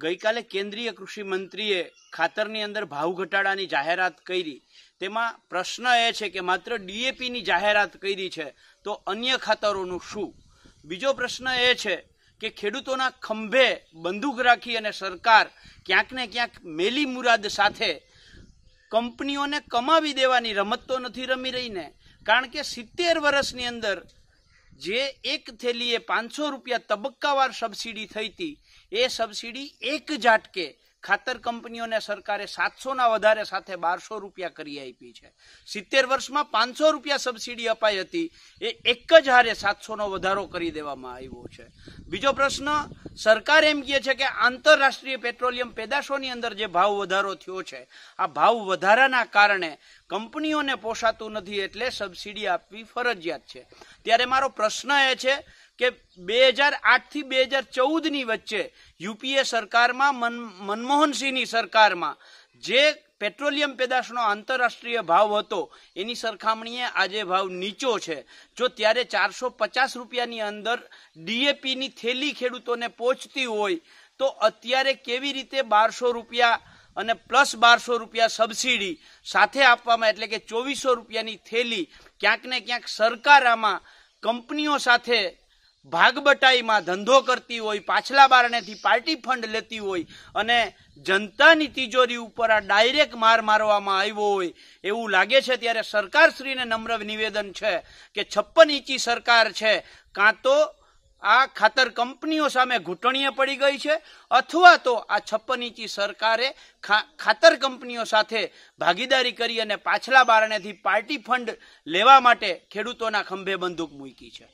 ગઈકાલે કેન્દ્રીય કૃષિ મંત્રીએ ખાતરની અંદર ભાવ ઘટાડાની જાહેરાત કરી તેમાં પ્રશ્ન એ છે કે માત્ર ડીએપીની જાહેરાત કરી છે તો અન્ય ખાતરોનું શું બીજો પ્રશ્ન એ છે કે ખેડૂતોના ખંભે બંદૂક રાખી અને સરકાર ક્યાંક ને ક્યાંક મેલી મુરાદ સાથે કંપનીઓને કમાવી દેવાની રમત તો નથી રમી રહીને કારણ કે સિત્તેર વર્ષની અંદર જે એક થેલીએ પાંચસો રૂપિયા તબક્કાવાર સબસિડી થઈ હતી એ સબસિડી એક ઝાટકે ખાતર કંપનીઓને સરકારે સાતસોના વધારે સાથે બારસો રૂપિયા કરી આપી છે સિત્તેર વર્ષમાં પાંચસો રૂપિયા સબસિડી અપાઈ હતી એ એક જ હારે સાતસોનો વધારો કરી દેવામાં આવ્યો છે બીજો પ્રશ્ન સરકાર એમ કહે છે કે આંતરરાષ્ટ્રીય પેટ્રોલિયમ પેદાશોની અંદર જે ભાવ વધારો થયો છે આ ભાવ વધારાના કારણે કંપનીઓને પોષાતું નથી એટલે સબસિડી આપવી ફરજિયાત છે ત્યારે મારો પ્રશ્ન એ છે કે બે હજાર આઠથી બે હજાર ચૌદની વચ્ચે યુપીએ સરકારમાં મન મનમોહનસિંહની સરકારમાં જે પેટ્રોલિયમ પેદાશનો આંતરરાષ્ટ્રીય ભાવ હતો એની સરખામણીએ આજે ભાવ નીચો છે જો ત્યારે ચારસો પચાસ રૂપિયાની અંદર ડીએપીની થેલી ખેડૂતોને પહોંચતી હોય તો અત્યારે કેવી રીતે બારસો રૂપિયા અને પ્લસ બારસો રૂપિયા સબસિડી સાથે આપવામાં એટલે કે ચોવીસો રૂપિયાની થેલી ક્યાંક ને ક્યાંક સરકાર આમાં કંપનીઓ સાથે ભાગબટાઈમાં ધંધો કરતી હોય પાછલા બારણેથી પાર્ટી ફંડ લેતી હોય અને જનતાની તિજોરી ઉપર આ ડાયરેક્ટ માર મારવામાં આવ્યો હોય એવું લાગે છે ત્યારે સરકારશ્રીને નમ્ર નિવેદન છે કે છપ્પન ઇંચી સરકાર છે કાં તો આ ખાતર કંપનીઓ સામે ઘૂંટણીએ પડી ગઈ છે અથવા તો આ છપ્પન ઇંચી સરકારે ખાતર કંપનીઓ સાથે ભાગીદારી કરી અને પાછલા બારણેથી પાર્ટી ફંડ લેવા માટે ખેડૂતોના ખંભે બંદૂક મૂકી છે